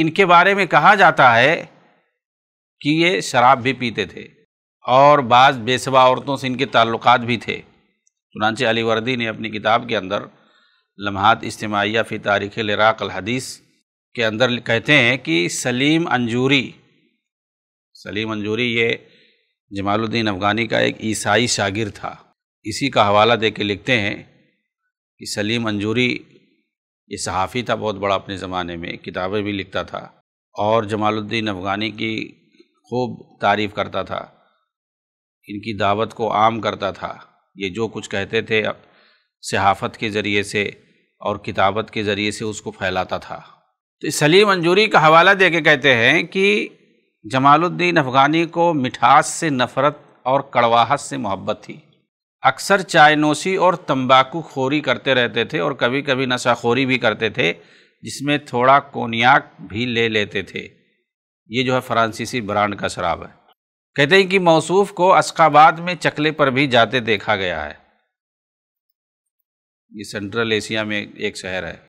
इनके बारे में कहा जाता है कि ये शराब भी पीते थे और बाज़ बेसबा औरतों से इनके ताल्लुक भी थे चुनानचे अली वर्दी ने अपनी किताब के अंदर लम्हात इज्तमाया फ़ी तारीख़ लराकल हदीस के अंदर कहते हैं कि सलीम अंजूरी सलीम अंजूरी ये जमालुद्दीन अफ़गानी का एक ईसाई शागिर था इसी का हवाला दे के लिखते हैं कि सलीम अंजूरी ये सहाफ़ी था बहुत बड़ा अपने ज़माने में किताबें भी लिखता था और जमालुद्दीन अफ़गानी की खूब तारीफ़ करता था इनकी दावत को आम करता था ये जो कुछ कहते थे सहाफ़त के ज़रिए से और किताबत के ज़रिए से उसको फैलाता था तो सलीम अंजूरी का हवाला दे के कहते हैं कि जमालुद्दीन अफ़गानी को मिठास से नफ़रत और कड़वाहट से मोहब्बत थी अक्सर चायनोशी और तंबाकू खोरी करते रहते थे और कभी कभी नशाखोरी भी करते थे जिसमें थोड़ा कोनियाक भी ले लेते थे ये जो है फ्रांसीसी ब्रांड का शराब है कहते हैं कि मौसूफ को अस्काबाद में चकले पर भी जाते देखा गया है ये सेंट्रल एशिया में एक शहर है